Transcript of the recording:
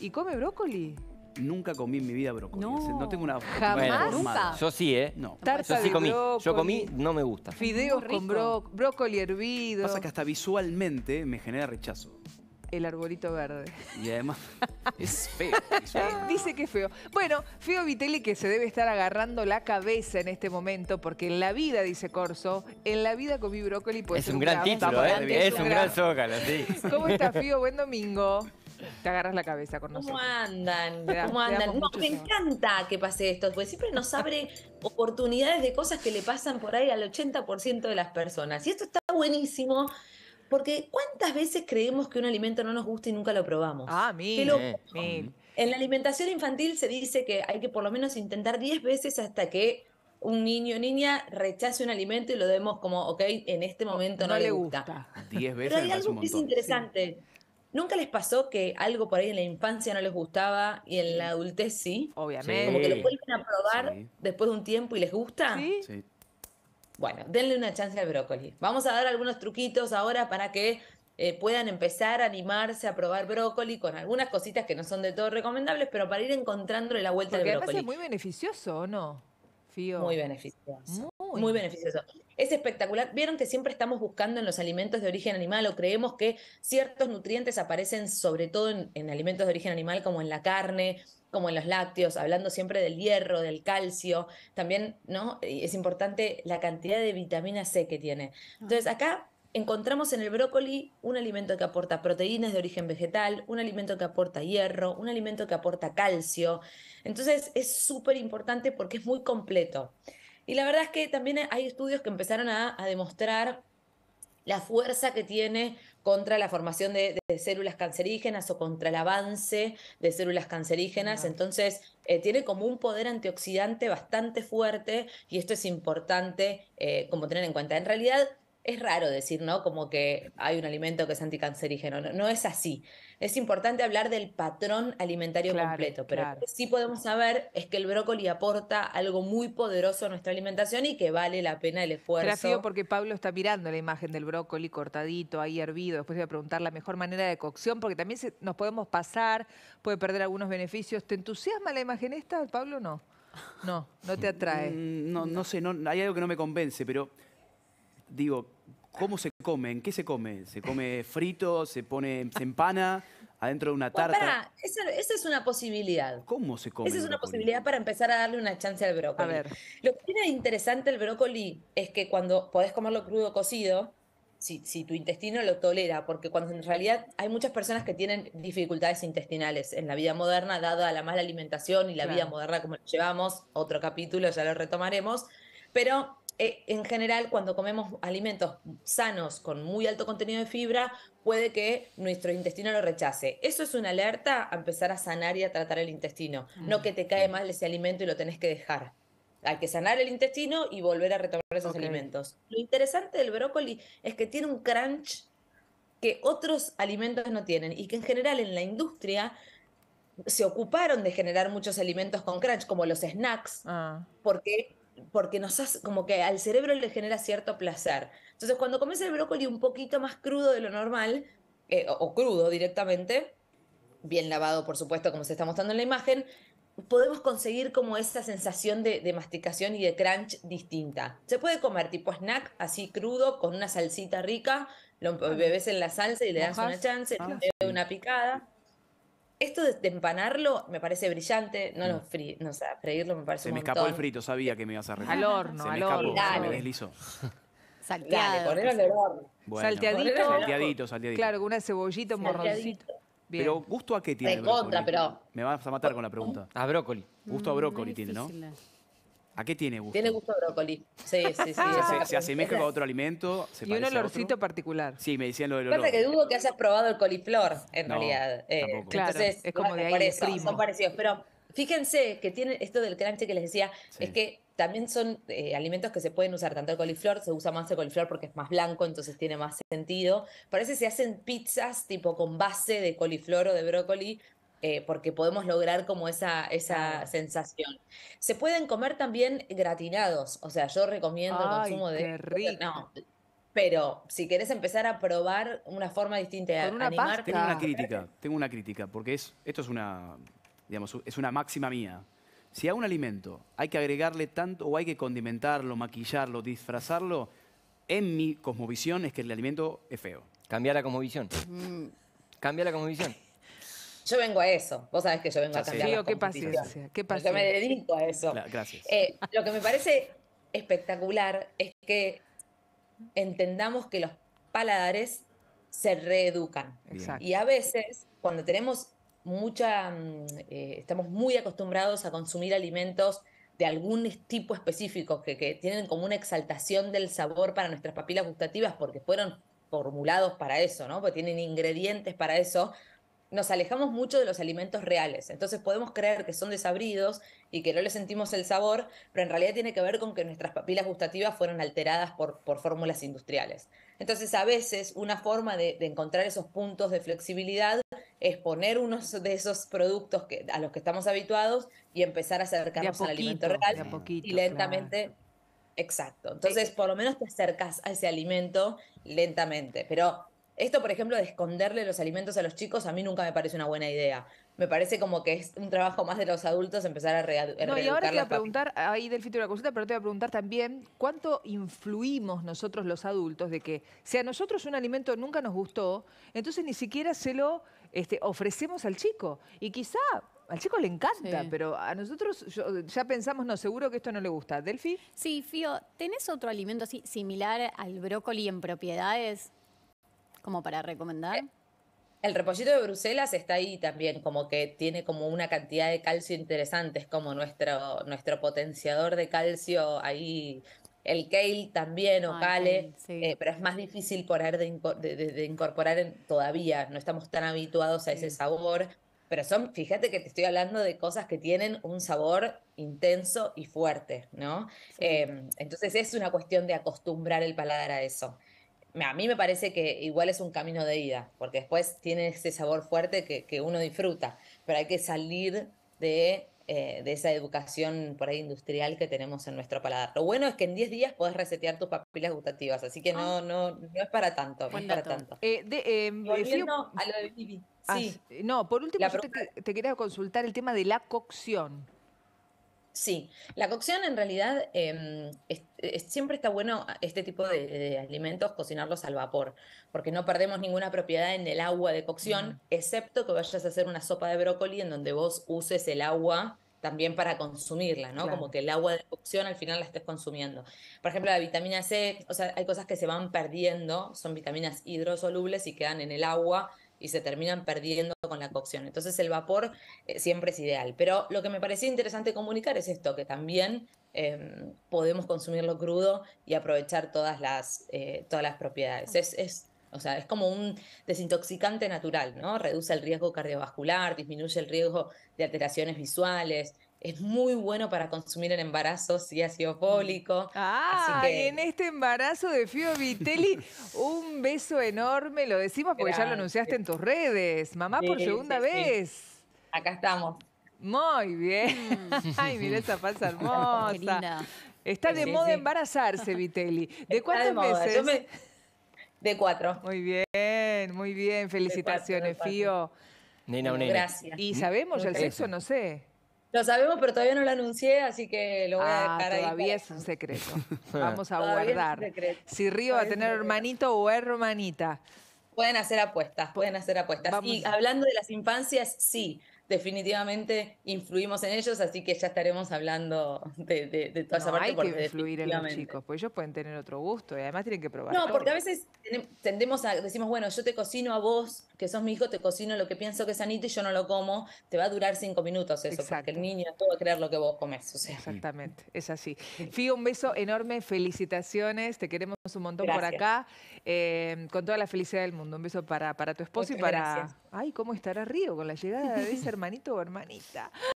¿Y come brócoli? Nunca comí en mi vida brócoli. No, tengo una jamás. yo sí, ¿eh? No. yo sí comí. yo comí, no me gusta. Fideos con brócoli hervido. Pasa que hasta visualmente me genera rechazo. El arbolito verde. Y además es feo. Dice que es feo. Bueno, Fío Vitelli que se debe estar agarrando la cabeza en este momento porque en la vida, dice Corso, en la vida comí brócoli. Pues, es un gran título, ¿eh? Es un gran zócalo, ¿Cómo está Fío? Buen domingo. Te agarras la cabeza con nosotros. ¿Cómo andan? me encanta que pase esto, porque siempre nos abre oportunidades de cosas que le pasan por ahí al 80% de las personas. Y esto está buenísimo. Porque ¿cuántas veces creemos que un alimento no nos gusta y nunca lo probamos? Ah, mil, En la alimentación infantil se dice que hay que por lo menos intentar 10 veces hasta que un niño o niña rechace un alimento y lo demos como, ok, en este momento no, le gusta. 10 veces. Pero hay algo que es interesante. ¿Nunca les pasó que algo por ahí en la infancia no les gustaba y en la adultez sí? Obviamente. Como que lo vuelven a probar después de un tiempo y les gusta. Sí. Bueno, denle una chance al brócoli. Vamos a dar algunos truquitos ahora para que eh, puedan empezar a animarse a probar brócoli con algunas cositas que no son de todo recomendables, pero para ir encontrándole la vuelta Porque al brócoli. es muy beneficioso, ¿o no? Fío. Muy beneficioso. muy beneficioso es espectacular. Vieron que siempre estamos buscando en los alimentos de origen animal o creemos que ciertos nutrientes aparecen sobre todo en, alimentos de origen animal como en la carne, como en los lácteos, hablando siempre del hierro, del calcio, también ¿no? es importante la cantidad de vitamina C que tiene. Ah. Entonces acá encontramos en el brócoli un alimento que aporta proteínas de origen vegetal, un alimento que aporta hierro, un alimento que aporta calcio. Entonces es súper importante porque es muy completo. Y la verdad es que también hay estudios que empezaron a, demostrar la fuerza que tiene contra la formación de, células cancerígenas o contra el avance de células cancerígenas. Entonces, eh, tiene como un poder antioxidante bastante fuerte y esto es importante eh, como tener en cuenta. En realidad, es raro decir, ¿no? Como que hay un alimento que es anticancerígeno. No, no es así. Es importante hablar del patrón alimentario completo, pero sí podemos saber es que el brócoli aporta algo muy poderoso a nuestra alimentación y que vale la pena el esfuerzo. Gracias porque Pablo está mirando la imagen del brócoli cortadito, ahí hervido. Después voy a preguntar la mejor manera de cocción, porque también nos podemos pasar, puede perder algunos beneficios. ¿Te entusiasma la imagen esta, Pablo? No. No, no te mm, atrae. No, no sé, no, hay algo que no me convence, pero digo, ¿Cómo se come? ¿En qué se come? ¿Se come frito? ¿Se pone, se empana adentro de una tarta? esa, es una posibilidad. ¿Cómo se come? Esa es una posibilidad para empezar a darle una chance al brócoli. A ver. Lo que tiene interesante el brócoli es que cuando podés comerlo crudo cocido, si, tu intestino lo tolera, porque cuando en realidad hay muchas personas que tienen dificultades intestinales en la vida moderna, dada la mala alimentación y la vida moderna como la llevamos, otro capítulo ya lo retomaremos, pero eh, en general, cuando comemos alimentos sanos con muy alto contenido de fibra, puede que nuestro intestino lo rechace. Eso es una alerta a empezar a sanar y a tratar el intestino, no mm. que te cae mal ese alimento y lo tenés que dejar. Hay que sanar el intestino y volver a retomar esos alimentos. Lo interesante del brócoli es que tiene un crunch que otros alimentos no tienen y que en general en la industria se ocuparon de generar muchos alimentos con crunch, como los snacks, ah. porque porque nos hace, como que al cerebro le genera cierto placer. Entonces, cuando comes el brócoli un poquito más crudo de lo normal, eh, o, crudo directamente, bien lavado, por supuesto, como se está mostrando en la imagen, podemos conseguir como esa sensación de, masticación y de crunch distinta. Se puede comer tipo snack, así crudo, con una salsita rica, lo bebes en la salsa y le das una chance, ah. le una picada esto de, empanarlo me parece brillante, no lo mm. fri, no, o sea, freírlo me parece Se me escapó el frito, sabía que me ibas a reír. Al horno, se al me Escapó, se me deslizó. Salteado. Dale, el horno. salteadito. Salteadito, salteadito. Claro, con una cebollita, un morroncito. Pero gusto a qué tiene. pero. Me vas a matar con la pregunta. A brócoli. Gusto a brócoli mm, tiene, ¿no? Eh. ¿A qué tiene gusto? Tiene gusto a brócoli. Sí, sí, sí. se, asemeja con otro alimento. y un olorcito particular. Sí, me decían lo del olor. que dudo que hayas probado el coliflor, en realidad. Eh, claro, es como de ahí Son parecidos. Pero fíjense que tiene esto del crunch que les decía, es que también son eh, alimentos que se pueden usar, tanto el coliflor, se usa más el coliflor porque es más blanco, entonces tiene más sentido. Parece que se hacen pizzas tipo con base de coliflor o de brócoli, eh, porque podemos lograr como esa, esa sensación. Se pueden comer también gratinados, o sea, yo recomiendo el consumo de... No, pero si querés empezar a probar una forma distinta de animarte... Tengo una crítica, tengo una crítica, porque es, esto es una, digamos, es una máxima mía. Si a un alimento hay que agregarle tanto o hay que condimentarlo, maquillarlo, disfrazarlo, en mi cosmovisión es que el alimento es feo. Cambia la cosmovisión. Cambia la cosmovisión. Yo vengo a eso. Vos sabés que yo vengo a cambiar. qué paciencia, Yo me dedico a eso. gracias. Eh, lo que me parece espectacular es que entendamos que los paladares se reeducan. Exacto. Y a veces, cuando tenemos mucha. Mm, eh, estamos muy acostumbrados a consumir alimentos de algún tipo específico que, que tienen como una exaltación del sabor para nuestras papilas gustativas porque fueron formulados para eso, ¿no? Porque tienen ingredientes para eso nos alejamos mucho de los alimentos reales. Entonces podemos creer que son desabridos y que no le sentimos el sabor, pero en realidad tiene que ver con que nuestras papilas gustativas fueron alteradas por, por fórmulas industriales. Entonces a veces una forma de, encontrar esos puntos de flexibilidad es poner unos de esos productos que, a los que estamos habituados y empezar a acercarnos al alimento real y lentamente... Exacto. Entonces, eh, por lo menos te acercas a ese alimento lentamente. Pero esto, por ejemplo, de esconderle los alimentos a los chicos, a mí nunca me parece una buena idea. Me parece como que es un trabajo más de los adultos empezar a reeducar. No, y ahora te voy a preguntar, ahí Delfi de la consulta, pero te voy a preguntar también, ¿cuánto influimos nosotros los adultos de que si a nosotros un alimento nunca nos gustó, entonces ni siquiera se lo este, ofrecemos al chico? Y quizá al chico le encanta, pero a nosotros ya pensamos, no, seguro que esto no le gusta. ¿Delfi? Sí, Fío, ¿tenés otro alimento así similar al brócoli en propiedades? como para recomendar? Eh, el repollito de Bruselas está ahí también, como que tiene como una cantidad de calcio interesante, es como nuestro, nuestro potenciador de calcio ahí. El kale también o ah, kale, eh, pero es más difícil poner de, de, incorporar todavía, no estamos tan habituados a ese sabor, pero son, fíjate que te estoy hablando de cosas que tienen un sabor intenso y fuerte, ¿no? Em, entonces es una cuestión de acostumbrar el paladar a eso a mí me parece que igual es un camino de ida, porque después tiene ese sabor fuerte que, uno disfruta, pero hay que salir de, eh, de, esa educación por ahí industrial que tenemos en nuestro paladar. Lo bueno es que en 10 días podés resetear tus papilas gustativas, así que no, ah. no, no es para tanto, no es para tanto. Eh, de, eh, a lo de Vivi. Ah, sí. no, por último, te quería consultar el tema de la cocción. Sí, la cocción en realidad em, siempre está bueno este tipo de, alimentos cocinarlos al vapor, porque no perdemos ninguna propiedad en el agua de cocción, excepto que vayas a hacer una sopa de brócoli en donde vos uses el agua también para consumirla, ¿no? Como que el agua de cocción al final la estés consumiendo. Por ejemplo, la vitamina C, o sea, hay cosas que se van perdiendo, son vitaminas hidrosolubles y quedan en el agua y se terminan perdiendo con la cocción. Entonces el vapor eh, siempre es ideal. Pero lo que me parecía interesante comunicar es esto, que también em, podemos consumirlo crudo y aprovechar todas las, eh, todas las propiedades. Es, o sea, es como un desintoxicante natural, ¿no? Reduce el riesgo cardiovascular, disminuye el riesgo de alteraciones visuales, es muy bueno para consumir en embarazos y ácido mm. fólico. Ah, en este embarazo de Fio Vitelli, un beso enorme, lo decimos porque ya lo anunciaste en tus redes, mamá por segunda vez. Acá estamos. Muy bien. Mm. Ay, mira esa paz hermosa. Está de moda embarazarse, Vitelli. ¿De cuántos de De cuatro. Muy bien, muy bien. Felicitaciones, Fio. Nina. Gracias. Y sabemos el sexo, no sé. Lo sabemos, pero todavía no lo anuncié, así que lo voy a ah, dejar ahí. Todavía es un secreto. Vamos a guardar. Si Río va a tener hermanito o hermanita. Pueden hacer apuestas, pueden hacer apuestas. Y hablando de las infancias, sí definitivamente influimos en ellos, así que ya estaremos hablando de, de, toda esa parte. Hay que influir en los chicos, pues ellos pueden tener otro gusto y además tienen que probar. No, porque a veces tendemos a, decimos, bueno, yo te cocino a vos, que sos mi hijo, te cocino lo que pienso que es sanito y yo no lo como, te va a durar cinco minutos eso, porque el niño no a creer lo que vos comes. Exactamente, es así. Fío, un beso enorme, felicitaciones, te queremos un montón por acá, eh, con toda la felicidad del mundo. Un beso para, para tu esposo y para... Ay, ¿cómo estará Río con la llegada de ese hermanito o hermanita?